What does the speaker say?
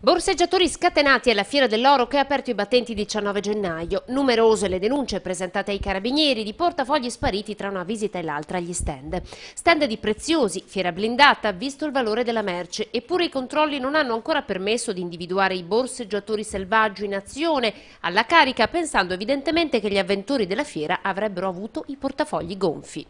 Borseggiatori scatenati alla Fiera dell'Oro che ha aperto i battenti il 19 gennaio. Numerose le denunce presentate ai carabinieri di portafogli spariti tra una visita e l'altra agli stand. Stand di preziosi, fiera blindata, visto il valore della merce. Eppure i controlli non hanno ancora permesso di individuare i borseggiatori selvaggi in azione alla carica pensando evidentemente che gli avventori della fiera avrebbero avuto i portafogli gonfi.